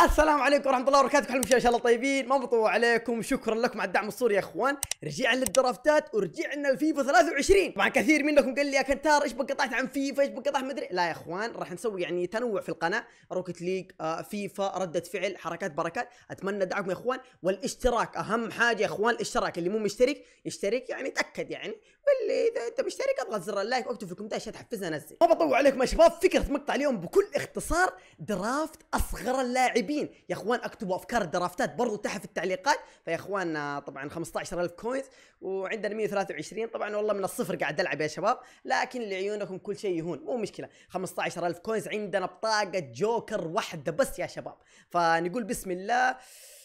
السلام عليكم ورحمه الله وبركاته كل مشاهدين ان شاء الله طيبين ما بطول عليكم شكرا لكم على الدعم الصوري يا اخوان رجعنا للدرافتات ورجعنا لفيفا 23 طبعا كثير منكم قال لي يا كنتار ايش بك قطعت عن فيفا ايش بك قطعت مدري لا يا اخوان راح نسوي يعني تنوع في القناه روكت ليج آه فيفا رده فعل حركات بركات اتمنى دعمكم يا اخوان والاشتراك اهم حاجه يا اخوان الاشتراك اللي مو مشترك يشترك يعني تاكد يعني واللي اذا انت مشترك اضغط زر اللايك واكتب في الكومنتات عشان تحفزنا انزل ما بطول عليكم يا شباب فكره مقطع اليوم بكل اختصار درافت اصغر اللاعب جايبين يا اخوان اكتبوا افكار الدرافتات برضو تحت في التعليقات فيا اخوان طبعا 15000 كوينز وعندنا 123 طبعا والله من الصفر قاعد العب يا شباب لكن لعيونكم كل شيء يهون مو مشكله 15000 كوينز عندنا بطاقه جوكر واحده بس يا شباب فنقول بسم الله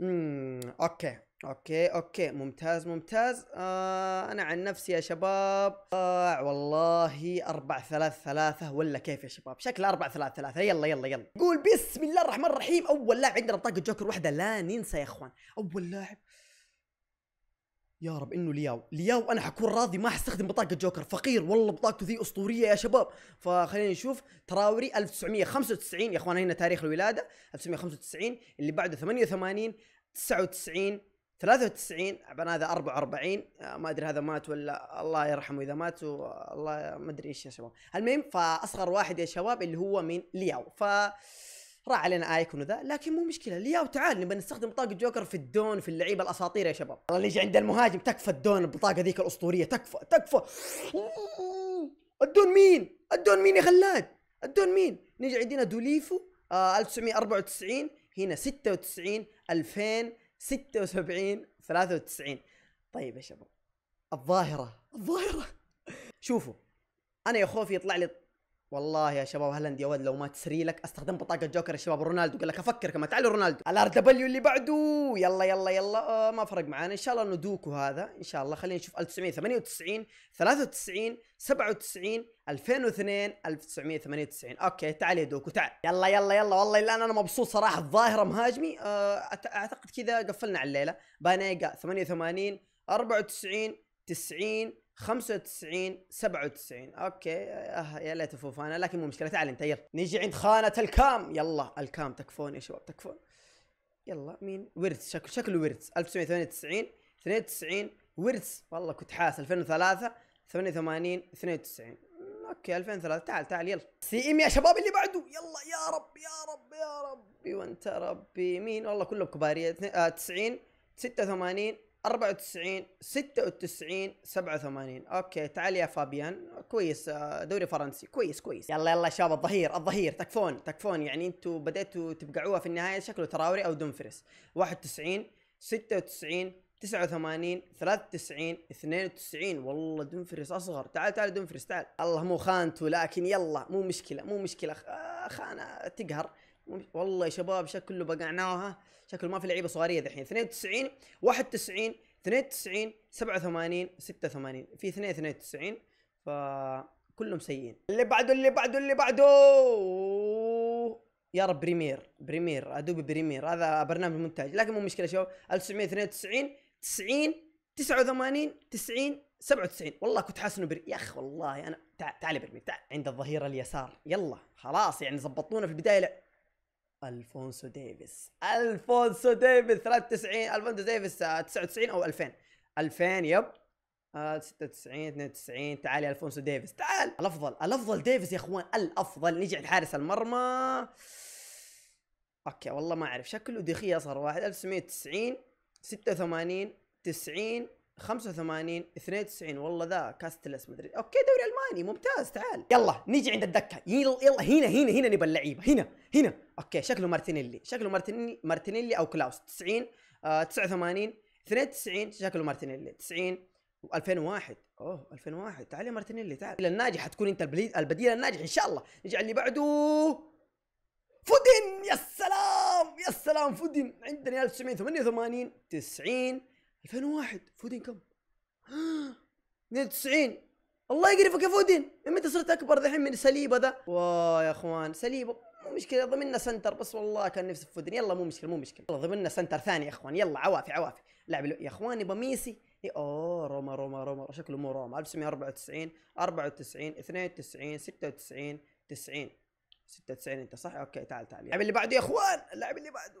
اممم اوكي اوكي اوكي ممتاز ممتاز آه انا عن نفسي يا شباب آه والله 4 3 3 ولا كيف يا شباب شكل 4 3 3 يلا يلا يلا قول بسم الله الرحمن الرحيم اول لاعب عندنا بطاقه جوكر واحده لا ننسى يا اخوان اول لاعب يا رب انه لياو لياو انا حكون راضي ما حستخدم بطاقه جوكر فقير والله بطاقته ذي اسطوريه يا شباب فخلينا نشوف تراوري 1995 يا اخوان هنا تاريخ الولاده 1995 اللي بعده 88 99 93 عبان هذا 44 آه، ما ادري هذا مات ولا الله يرحمه اذا مات والله ما ادري ايش يا شباب المهم فاصغر واحد يا شباب اللي هو مين لياو ف راح علينا ايكون وذا لكن مو مشكله لياو تعال نبي نستخدم بطاقه جوكر في الدون في اللعيبه الاساطير يا شباب الله نجي عند المهاجم تكفى الدون البطاقه ذيك الاسطوريه تكفى تكفى الدون مين الدون مين يا خلاد الدون مين نجي عندنا دوليفو آه 1994 هنا 96 2000 76 93 طيب يا شباب الظاهره الظاهره شوفوا انا يا خوفي يطلع لي والله يا شباب هالاند يا ولد لو ما تسري لك استخدم بطاقه جوكر يا شباب رونالدو قال لك افكر كما تعالوا رونالدو الار دبليو اللي بعده يلا يلا يلا آه ما فرق معانا ان شاء الله انه دوكو هذا ان شاء الله خلينا نشوف 1998 93 97 2002 1998 اوكي تعال يا دوكو تعال يلا يلا يلا والله الان انا مبسوط صراحه الظاهره مهاجمي آه اعتقد كذا قفلنا على الليله بانيجا 88 94 90 95 97 اوكي آه يا ليت فوفانا لكن مو مشكله تعال انت يلا نيجي عند خانه الكام يلا الكام تكفون يا شباب تكفون يلا مين ورث شكل شكله ورث 1998 92 ورث والله كنت حاس 2003 88 92 اوكي 2003 تعال تعال يلا سي ام يا شباب اللي بعده يلا يا رب يا رب يا ربي أيوة، وانت ربي مين والله كلهم كباريه 90 86 94 96 87 اوكي تعال يا فابيان كويس آه، دوري فرنسي كويس كويس يلا يلا شباب الظهير الظهير تكفون تكفون يعني انتم بديتوا تبقعوها في النهايه شكله تراوري او دونفرس 91 96 89 93 92 والله دونفرس اصغر تعال تعال دونفرس تعال الله مو خانته لكن يلا مو مشكله مو مشكله آه، خانه تقهر والله يا شباب شكله بقعناها شكله ما في لعيبه صغاريه ذحين 92 91 92 87 86 في 2 92 فكلهم سيئين اللي بعده اللي بعده اللي بعده يا رب بريمير بريمير ادوبي بريمير هذا برنامج مونتاج لكن مو مشكله شباب 1992 90 89 90 97 والله كنت حاسس انه بر... يا اخ والله انا تعال تعال برمي تعال عند الظهير اليسار يلا خلاص يعني زبطونا في البدايه الفونسو ديفيس الفونسو ديفيس 93 الفونسو ديفيس 99 آه، او 2000 2000 يب 96 آه، 92 تعال يا الفونسو ديفيس تعال الافضل الافضل ديفيس يا اخوان الافضل نجي عند حارس المرمى اوكي والله ما اعرف شكله دخيه اصغر واحد 1990 86 90 85 92 والله ذا كاستلس مدري اوكي دوري الماني ممتاز تعال يلا نيجي عند الدكه يلا يلا هنا هنا هنا نبى اللعيبه هنا هنا اوكي شكله مارتينيلي شكله مارتينيلي مارتينيلي او كلاوس 90 آه 89 92 شكله مارتينيلي 90 و2001 اوه 2001 تعال يا مارتينيلي تعال الناجح حتكون انت البديل الناجح ان شاء الله نجي اللي بعده فودن يا سلام يا سلام فودن عندنا 1988 90 2001 فودن كم؟ 92 الله يقرفك يا فودن متى صرت اكبر ذحين من سليبه ذا واه يا اخوان سليبه مو مشكله ضمننا سنتر بس والله كان نفسي في فودن يلا مو مشكله مو مشكله يلا ضمننا سنتر ثاني يا اخوان يلا عوافي عوافي لعب يا اخوان يبغى ميسي اوه روما روما روما شكله مو روما 1994 94 92 96 90 96 انت صح اوكي تعال تعال اللاعب اللي بعده يا اخوان اللاعب اللي بعده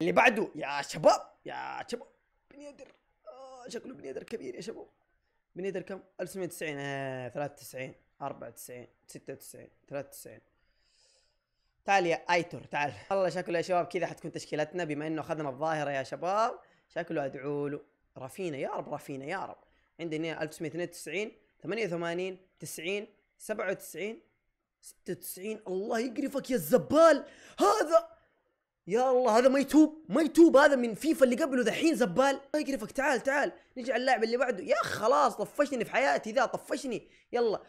اللي بعده يا شباب يا شباب بنيدر شكله بنيدر كبير يا شباب بنيدر كم 1990 آه 93 94 96 93 تعال يا ايتور تعال والله شكله يا شباب كذا حتكون تشكيلتنا بما انه اخذنا الظاهره يا شباب شكله ادعوا له رافينا يا رب رافينا يا رب عندي هنا 1992 88 90 97 96 الله يقرفك يا الزبال هذا يا الله هذا ما يتوب ما يتوب هذا من فيفا اللي قبله دحين زبال الله يقرفك تعال تعال نجي على اللاعب اللي بعده يا خلاص طفشني في حياتي ذا طفشني يلا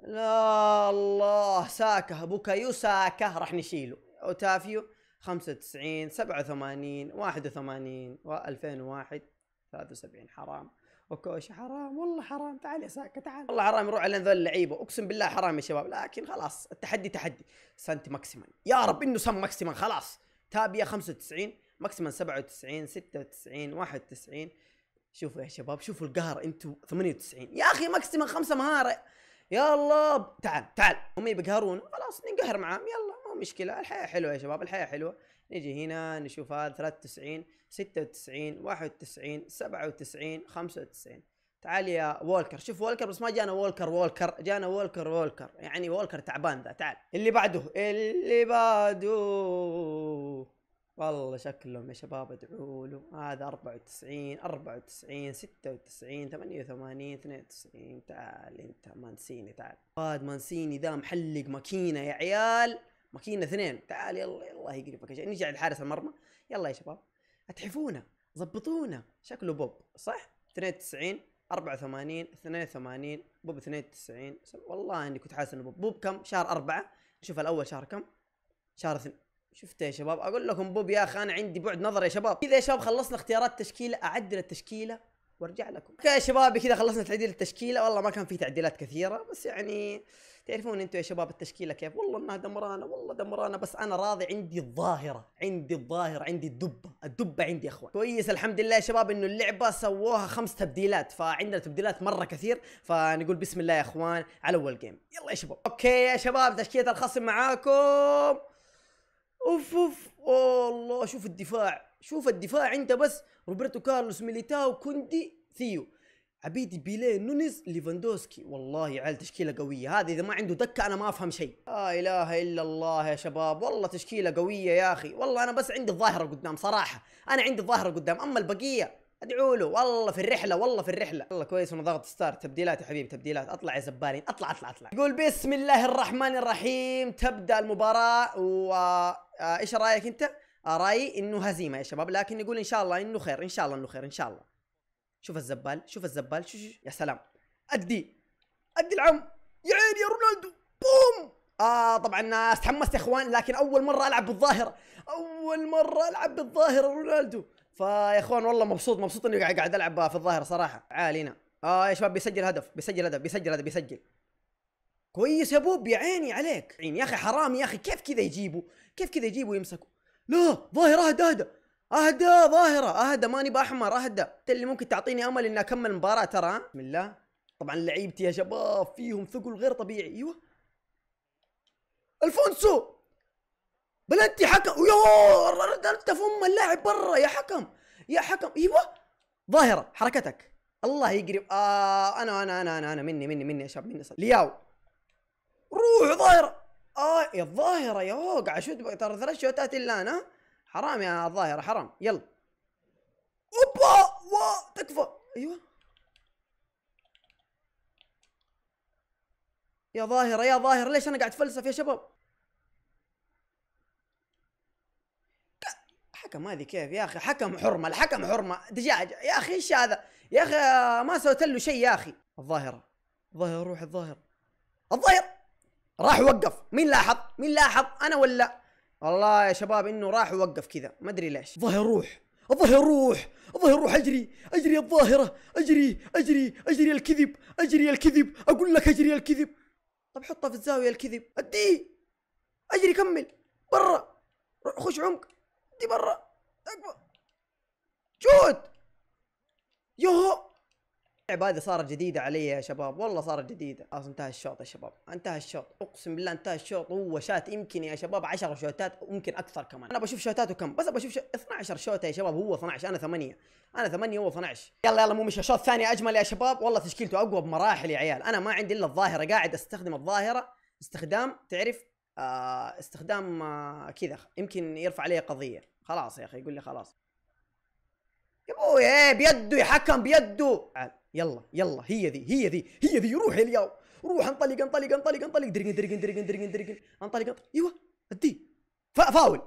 لا الله ساكه بوكايو ساكه راح نشيله اوتافيو 95 87 81 و2001 73 حرام وكوش حرام والله حرام تعال يا ساكا تعال والله حرام يروح على ذول اللعيبه اقسم بالله حرام يا شباب لكن خلاص التحدي تحدي سانتي ماكسيمان يا رب انه سم ماكسيمان خلاص تابيا 95 ماكسيمان 97 96 91 شوفوا يا شباب شوفوا القهر انتم 98 يا اخي ماكسيمان خمسه مهاره يا الله تعال تعال هم يبقهرون خلاص ننقهر معاهم يلا مو مشكله الحياه حلوه يا شباب الحياه حلوه نجي هنا نشوف هذا 93 96 91 97 95 تعال يا وولكر شوف وولكر بس ما جانا وولكر وولكر جانا وولكر وولكر يعني وولكر تعبان ذا تعال اللي بعده اللي بعده والله شكلهم يا شباب ادعوا له هذا 94 94 96 88 92 تعال انت مانسيني تعال فهد مانسيني ذا محلق ماكينه يا عيال ماكينه اثنين تعال يلا يلا يقربك نجي على حارس المرمى يلا يا شباب اتحفونا ظبطونا شكله بوب صح 92 84 82 بوب 92 والله اني كنت حاسس انه بوب بوب كم شهر أربعة نشوف الاول شهر كم شهر اثنين شفت يا شباب اقول لكم بوب يا اخي انا عندي بعد نظر يا شباب كذا يا شباب خلصنا اختيارات تشكيله اعدل التشكيله وارجع لكم اوكي يا شباب كذا خلصنا تعديل التشكيله والله ما كان في تعديلات كثيره بس يعني تعرفون انتم يا شباب التشكيله كيف والله انها دمرانه والله دمرانه بس انا راضي عندي الظاهره عندي الظاهره عندي الدبه الدبه عندي يا اخوان كويس الحمد لله يا شباب انه اللعبه سووها خمس تبديلات فعندنا تبديلات مره كثير فنقول بسم الله يا اخوان على اول جيم يلا يا شباب اوكي يا شباب تشكيله الخصم معاكم اوف اوف الله شوف الدفاع شوف الدفاع انت بس روبرتو كارلوس ميليتاو كوندي ثيو عبيد بيليه نونيز ليفاندوسكي والله يا عيال تشكيله قويه هذا اذا ما عنده دكه انا ما افهم شيء لا آه اله الا الله يا شباب والله تشكيله قويه يا اخي والله انا بس عندي الظاهره قدام صراحه انا عندي الظاهره قدام اما البقيه ادعوا له والله في الرحله والله في الرحله والله كويس انه ضغط ستار تبديلات يا حبيبي تبديلات اطلع يا زبالين اطلع اطلع اطلع يقول بسم الله الرحمن الرحيم تبدا المباراه و آه، ايش رايك انت آه، رايي انه هزيمه يا شباب لكن يقول ان شاء الله انه خير ان شاء الله انه خير ان شاء الله شوف الزبال شوف الزبال شو, شو. يا سلام ادي ادي العم يا عيني يا رونالدو بوم آه طبعا تحمست يا اخوان لكن اول مره العب بالظاهره اول مره العب بالظاهره رونالدو فيا اخوان والله مبسوط مبسوط اني قاعد العب في الظاهر صراحه عالي هنا اه يا شباب بيسجل هدف بيسجل هدف بيسجل هدف بيسجل كويس يا بوب يا عيني عليك عين يا اخي حرام يا اخي كيف كذا يجيبوا كيف كذا يجيبوا يمسكوا لا ظاهر اهدى اهدى اهدى ظاهره اهدى ماني باحمر اهدى انت اللي ممكن تعطيني امل اني اكمل المباراه ترى بسم الله طبعا لعيبتي يا شباب فيهم ثقل غير طبيعي ايوه الفونسو بلنتي حكم يو ردت فم اللاعب برا يا حكم يا حكم ايوه ظاهره حركتك الله يقرب آه انا انا انا انا انا مني مني مني يا شباب مني صد. لياو روح ظاهره اه يا الظاهره يا وقع شوت ترى ثلاث شوتات الا انا حرام يا الظاهره حرام يلا اوبا وا تكفى ايوه يا ظاهره يا ظاهره ليش انا قاعد اتفلسف يا شباب الحكم هذه كيف يا اخي حكم حرمه الحكم حرمه دجاج يا اخي ايش هذا يا اخي ما سويت له شيء يا اخي الظاهره الظاهر روح الظاهر الظاهر راح وقف مين لاحظ مين لاحظ انا ولا والله يا شباب انه راح وقف كذا ما ادري ليش ظاهر روح الظاهر روح الظاهر روح اجري اجري الظاهره اجري اجري اجري الكذب اجري الكذب اقول لك اجري الكذب طب حطه في الزاويه الكذب اديه اجري كمل برا خش عمق دي برا اكبر جود يوهو اللعبة هذه صارت جديدة علي يا شباب والله صارت جديدة خلاص انتهى الشوط يا شباب انتهى الشوط اقسم بالله انتهى الشوط هو شات يمكن يا شباب 10 شوتات ويمكن اكثر كمان انا بشوف شوتاته كم بس بشوف شو... 12 شوتة يا شباب هو 12 انا 8 انا 8 هو 12 يلا يلا مو مش شوط ثاني اجمل يا شباب والله تشكيلته اقوى بمراحل يا عيال انا ما عندي الا الظاهرة قاعد استخدم الظاهرة استخدام تعرف آه، استخدام آه، كذا يمكن يرفع عليه قضيه خلاص يا اخي يقول لي خلاص يا ابوي ايه بيده يحكم بيده آه، يلا يلا هي ذي هي ذي هي ذي روح اليوم روح انطلق انطلق انطلق انطلق درقن درقن درقن درقن درقن انطلق ايوه ادي فاول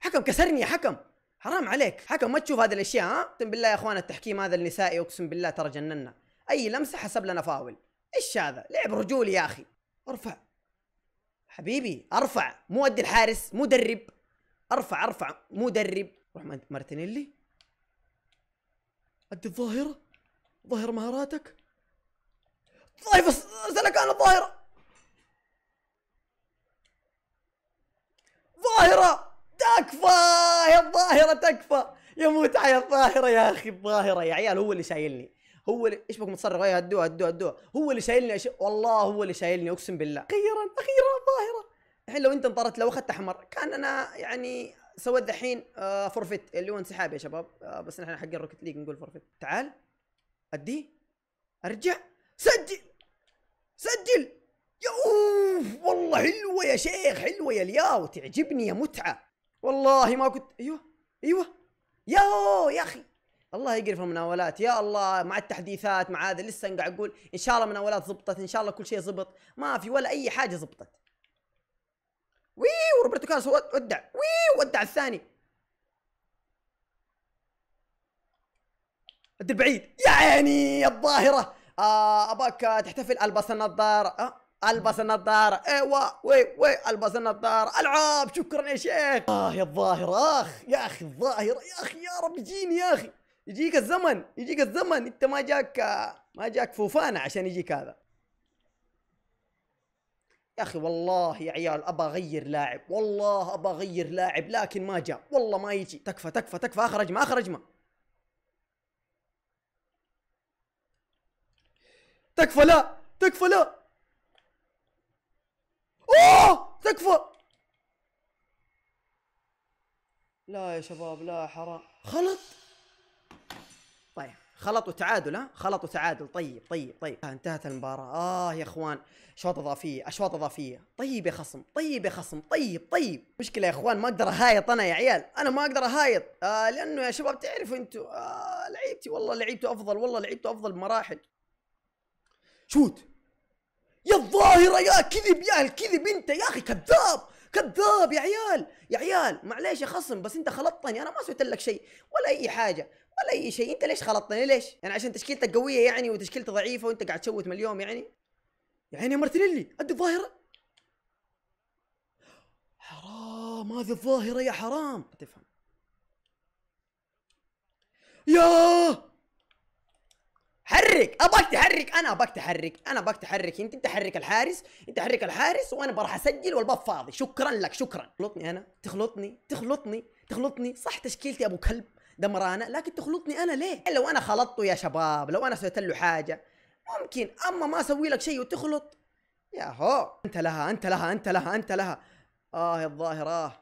حكم كسرني يا حكم حرام عليك حكم ما تشوف هذه الاشياء ها اقسم بالله يا اخوان التحكيم هذا النسائي اقسم بالله ترى جننا اي لمسه حسب لنا فاول ايش هذا لعب رجولي يا اخي ارفع حبيبي ارفع مو ادي الحارس مدرب ارفع ارفع مدرب روح مارتينيلي ادي الظاهره ظاهر مهاراتك ضيف سلكان الظاهره ظاهره تكفى يا الظاهره تكفى يا على الظاهره يا اخي الظاهره يا عيال هو اللي شايلني هو اللي ايش بكم تصرفوا ايه هدوها هدوها هدوها هو اللي شايلني أش... والله هو اللي شايلني اقسم بالله اخيرا اخيرا الظاهره الحين لو انت انطرت لو اخذت احمر كان انا يعني سويت دحين فورفيت آه، اللي هو انسحاب يا شباب آه، بس نحن حق الروكت ليج نقول فورفيت تعال اديه ارجع سجل سجل يا اوف والله حلوه يا شيخ حلوه يا الياو تعجبني يا متعه والله ما كنت ايوه ايوه ياو يا اخي الله يقرف المناولات يا الله مع التحديثات مع هذا لسه قاعد اقول ان شاء الله مناولات زبطت ان شاء الله كل شيء زبط ما في ولا اي حاجه زبطت وي وروبرتو كارلوس ودع وي ودع الثاني انت بعيد يا عيني الظاهره آه اباك تحتفل البس النظاره آه البس النظاره ايوه وي وي البس النظاره العاب شكرا يا شيخ اه يا الظاهر اخ يا اخي الظاهر يا اخي يا رب جيني يا اخي يجيك الزمن يجيك الزمن انت ما جاك ما جاك فوفانة عشان يجيك هذا يا اخي والله يا عيال ابى اغير لاعب والله ابى اغير لاعب لكن ما جاء والله ما يجي تكفى تكفى تكفى اخرج ما اخرج ما تكفى لا تكفى لا اوه تكفى لا يا شباب لا حرام خلط خلطوا تعادل ها خلطوا تعادل طيب طيب طيب آه انتهت المباراة اه يا اخوان اشواط اضافية اشواط اضافية طيب يا خصم طيب يا خصم طيب طيب مشكلة يا اخوان ما اقدر اهايط انا يا عيال انا ما اقدر اهايط آه لانه يا شباب تعرفوا انتوا آه لعيبتي والله لعيبته افضل والله لعيبته افضل بمراحل شوت يا الظاهرة يا كذب يا الكذب انت يا اخي كذاب كذاب يا عيال يا عيال معليش يا خصم بس انت خلطتني انا ما سويت لك شيء ولا اي حاجه ولا اي شيء انت ليش خلطتني يعني ليش يعني عشان تشكيلتك قويه يعني وتشكيلتي ضعيفه وانت قاعد تشوت من اليوم يعني؟, يعني يا عيني مارتينيلي ادي الظاهره حرام هذه الظاهره يا حرام تفهم يا حرك ابغاك تحرك انا ابغاك تحرك انا ابغاك تحرك انت انت حرك الحارس انت حرك الحارس وانا بروح اسجل والباب فاضي شكرا لك شكرا تخلطني انا تخلطني تخلطني تخلطني صح تشكيلتي ابو كلب دمرانه لكن تخلطني انا ليه لو انا خلطته يا شباب لو انا سويت له حاجه ممكن اما ما اسوي لك شيء وتخلط يا هو انت لها انت لها انت لها انت لها اه الظاهر اه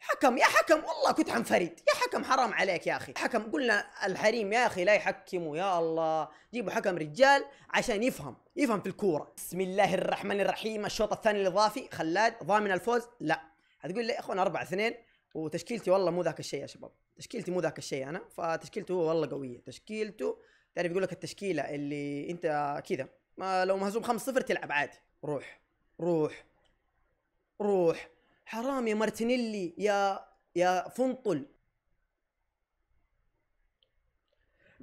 حكم يا حكم والله كنت حنفرد يا حكم حرام عليك يا اخي حكم قلنا الحريم يا اخي لا يحكموا يا الله جيبوا حكم رجال عشان يفهم يفهم في الكوره بسم الله الرحمن الرحيم الشوط الثاني الاضافي خلاد ضامن الفوز لا هتقول لي يا اخوان 4 2 وتشكيلتي والله مو ذاك الشيء يا شباب تشكيلتي مو ذاك الشيء انا فتشكيلته هو والله قويه تشكيلته تعرف يقول لك التشكيله اللي انت كذا ما لو مهزوم 5 0 تلعب عادي روح روح روح حرام يا مارتينيلي يا يا فنطل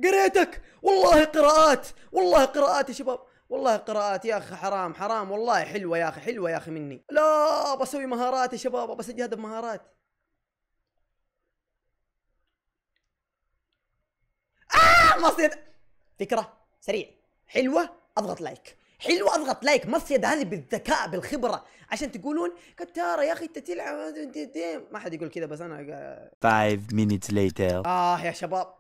قريتك والله قراءات والله قراءات يا شباب والله قراءات يا اخي حرام حرام والله حلوه يا اخي حلوه يا اخي مني لا بسوي مهارات يا شباب بسجل هذا بمهارات مصيد فكره سريع حلوه اضغط لايك حلو اضغط لايك مصيد هذه بالذكاء بالخبره عشان تقولون كتاره يا اخي انت تلعب ما حد يقول كذا بس انا 5 minutes later اه يا شباب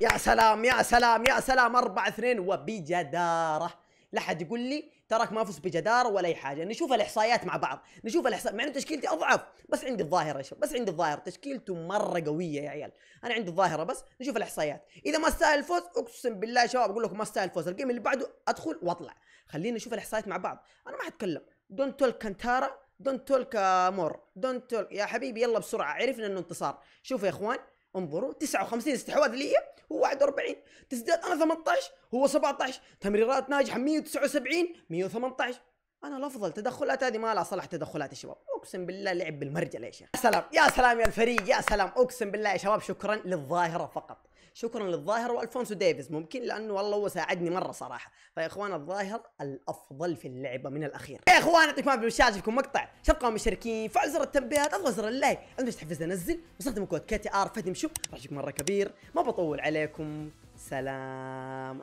يا سلام يا سلام يا سلام 4 2 وبجداره لا حد يقول لي تراك ما فزت بجدار ولا اي حاجه نشوف الاحصائيات مع بعض نشوف الاحصاء مع انه تشكيلتي اضعف بس عندي الظاهره يا شباب بس عندي الظاهره تشكيلته مره قويه يا عيال انا عندي الظاهره بس نشوف الاحصائيات اذا ما استاهل الفوز اقسم بالله يا شباب اقول لكم ما استاهل الفوز الجيم اللي بعده ادخل واطلع خلينا نشوف الاحصائيات مع بعض انا ما حتكلم دونت تولك كانتارا دونت تولك مور دونت تولك يا حبيبي يلا بسرعه عرفنا انه انتصار شوفوا يا اخوان انظروا 59 استحواذ ليا هو 41 تزداد انا 18 هو 17 تمريرات ناجحه 179 118 انا الافضل تدخلات هذه ما لها صلاح تدخلات يا شباب اقسم بالله لعب بالمرجل يا شيخ يا سلام يا سلام يا الفريق يا سلام اقسم بالله يا شباب شكرا للظاهره فقط شكرا للظاهر والفونسو ديفيز ممكن لانه والله هو ساعدني مره صراحه فيا اخوان الظاهر الافضل في اللعبه من الاخير يا اخوان يعطيكم العافيه بالشاشه فيكم مقطع شبقوا مشتركين فعلوا زر التنبيهات اضغطوا زر اللايك عندك تحفز انزل واستخدم كود كي تي ار فتم شو راح يجيك مره كبير ما بطول عليكم سلام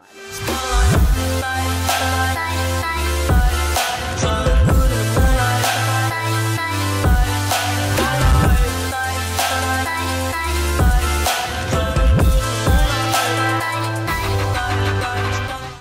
عليكم